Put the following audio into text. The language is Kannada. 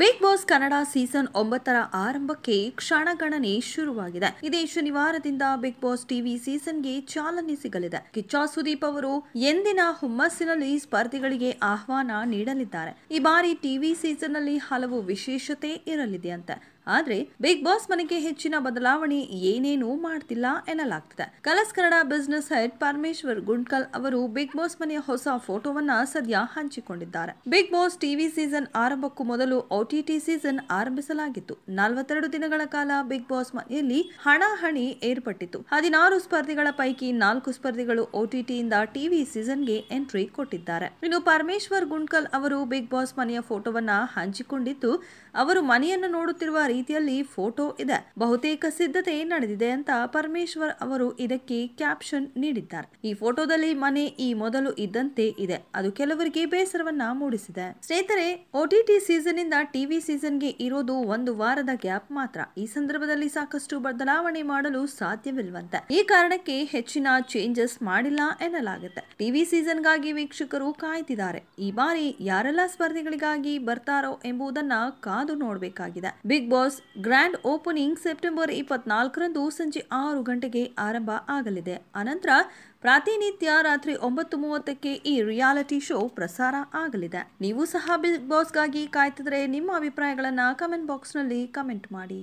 ಬಿಗ್ ಬಾಸ್ ಕನ್ನಡ ಸೀಸನ್ ಒಂಬತ್ತರ ಆರಂಭಕ್ಕೆ ಕ್ಷಣಗಣನೆ ಶುರುವಾಗಿದೆ ಇದೇ ಶನಿವಾರದಿಂದ ಬಿಗ್ ಬಾಸ್ ಟಿವಿ ಸೀಸನ್ಗೆ ಚಾಲನೆ ಸಿಗಲಿದೆ ಕಿಚ್ಚಾ ಸುದೀಪ್ ಅವರು ಎಂದಿನ ಹುಮ್ಮಸ್ಸಿನಲ್ಲಿ ಸ್ಪರ್ಧಿಗಳಿಗೆ ಆಹ್ವಾನ ನೀಡಲಿದ್ದಾರೆ ಈ ಬಾರಿ ಟಿವಿ ಸೀಸನ್ನಲ್ಲಿ ಹಲವು ವಿಶೇಷತೆ ಇರಲಿದೆ ಅಂತ ಆದ್ರೆ ಬಿಗ್ ಬಾಸ್ ಮನೆಗೆ ಹೆಚ್ಚಿನ ಬದಲಾವಣೆ ಏನೇನೂ ಮಾಡ್ತಿಲ್ಲ ಎನ್ನಲಾಗ್ತಿದೆ Colors Kannada business head Parameshwar Gundkal ಅವರು ಬಿಗ್ ಬಾಸ್ ಮನೆಯ ಹೊಸ ಫೋಟೋವನ್ನ ಸದ್ಯ ಹಂಚಿಕೊಂಡಿದ್ದಾರೆ ಬಿಗ್ ಬಾಸ್ ಟಿವಿ ಸೀಸನ್ ಆರಂಭಕ್ಕೂ ಮೊದಲು ಒಟಿಟಿ ಸೀಸನ್ ಆರಂಭಿಸಲಾಗಿತ್ತು ನಲವತ್ತೆರಡು ದಿನಗಳ ಕಾಲ ಬಿಗ್ ಬಾಸ್ ಮನೆಯಲ್ಲಿ ಹಣಾಹಣಿ ಏರ್ಪಟ್ಟಿತ್ತು ಹದಿನಾರು ಸ್ಪರ್ಧಿಗಳ ಪೈಕಿ ನಾಲ್ಕು ಸ್ಪರ್ಧಿಗಳು ಒಟಿಟಿಯಿಂದ ಟಿವಿ ಸೀಸನ್ಗೆ ಎಂಟ್ರಿ ಕೊಟ್ಟಿದ್ದಾರೆ ಇನ್ನು ಪರಮೇಶ್ವರ್ ಗುಂಡ್ಕಲ್ ಅವರು ಬಿಗ್ ಬಾಸ್ ಮನೆಯ ಫೋಟೋವನ್ನ ಹಂಚಿಕೊಂಡಿದ್ದು ಅವರು ಮನೆಯನ್ನು ನೋಡುತ್ತಿರುವ ರೀತಿಯಲ್ಲಿ ಫೋಟೋ ಇದೆ ಬಹುತೇಕ ಸಿದ್ಧತೆ ನಡೆದಿದೆ ಅಂತ ಪರಮೇಶ್ವರ್ ಅವರು ಇದಕ್ಕೆ ಕ್ಯಾಪ್ಷನ್ ನೀಡಿದ್ದಾರೆ ಈ ಫೋಟೋದಲ್ಲಿ ಮನೆ ಈ ಮೊದಲು ಇದ್ದಂತೆ ಇದೆ ಅದು ಕೆಲವರಿಗೆ ಬೇಸರವನ್ನ ಮೂಡಿಸಿದೆ ಸ್ನೇಹಿತರೆ ಒಟಿಟಿ ಸೀಸನ್ ಇಂದ ಟಿವಿ ಸೀಸನ್ ಗೆ ಇರೋದು ಒಂದು ವಾರದ ಗ್ಯಾಪ್ ಮಾತ್ರ ಈ ಸಂದರ್ಭದಲ್ಲಿ ಸಾಕಷ್ಟು ಬದಲಾವಣೆ ಮಾಡಲು ಸಾಧ್ಯವಿಲ್ಲವಂತೆ ಈ ಕಾರಣಕ್ಕೆ ಹೆಚ್ಚಿನ ಚೇಂಜಸ್ ಮಾಡಿಲ್ಲ ಎನ್ನಲಾಗುತ್ತೆ ಟಿವಿ ಸೀಸನ್ ಗಾಗಿ ವೀಕ್ಷಕರು ಕಾಯ್ತಿದ್ದಾರೆ ಈ ಬಾರಿ ಯಾರೆಲ್ಲ ಸ್ಪರ್ಧಿಗಳಿಗಾಗಿ ಬರ್ತಾರೋ ಎಂಬುದನ್ನ ಕಾದು ನೋಡಬೇಕಾಗಿದೆ Bigg Boss Boss grand opening September ಇಪ್ಪತ್ನಾಲ್ಕರಂದು ಸಂಜೆ ಆರು ಗಂಟೆಗೆ ಆರಂಭ ಆಗಲಿದೆ ಅನಂತರ ಪ್ರಾತಿನಿತ್ಯ ರಾತ್ರಿ ಒಂಬತ್ತು ಮೂವತ್ತಕ್ಕೆ ಈ ರಿಯಾಲಿಟಿ ಶೋ ಪ್ರಸಾರ ಆಗಲಿದೆ ನೀವು ಸಹ ಬಿಗ್ ಬಾಸ್ಗಾಗಿ ಕಾಯ್ತಿದ್ರೆ ನಿಮ್ಮ ಅಭಿಪ್ರಾಯಗಳನ್ನು ಕಮೆಂಟ್ ಬಾಕ್ಸ್ನಲ್ಲಿ ಕಮೆಂಟ್ ಮಾಡಿ